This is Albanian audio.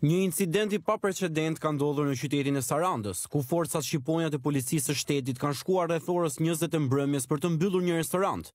Një incident i pa precedent ka ndodhur në qytetin e Sarandës, ku forcat shqiponjat e policisë së shtetit kanë shkuar rrethorës 20 mbrëmjes për të mbyllur një restorant.